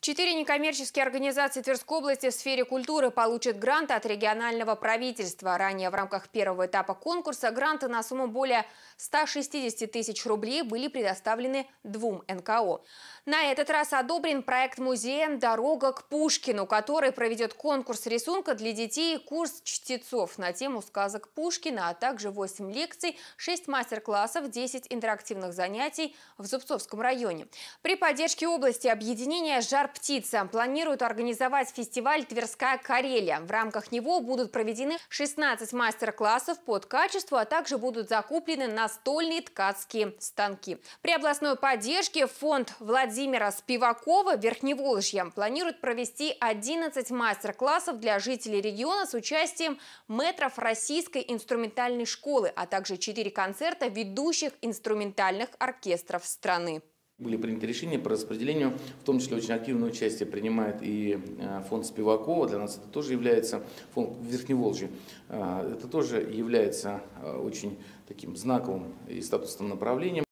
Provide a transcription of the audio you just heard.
Четыре некоммерческие организации Тверской области в сфере культуры получат гранты от регионального правительства. Ранее в рамках первого этапа конкурса гранты на сумму более 160 тысяч рублей были предоставлены двум НКО. На этот раз одобрен проект музея «Дорога к Пушкину», который проведет конкурс рисунка для детей и курс чтецов на тему сказок Пушкина, а также 8 лекций, 6 мастер-классов, 10 интерактивных занятий в Зубцовском районе. При поддержке области объединения «Жар птица» планируют организовать фестиваль «Тверская Карелия». В рамках него будут проведены 16 мастер-классов под качеству, а также будут закуплены настольные ткацкие станки. При областной поддержке фонд Владимира Спивакова «Верхневолжья» планирует провести 11 мастер-классов для жителей региона с участием метров Российской инструментальной школы, а также 4 концерта ведущих инструментальных оркестров страны. Были приняты решения по распределению, в том числе очень активное участие принимает и э, фонд Спивакова, для нас это тоже является, фонд Верхневолжья, э, это тоже является э, очень таким знаковым и статусным направлением.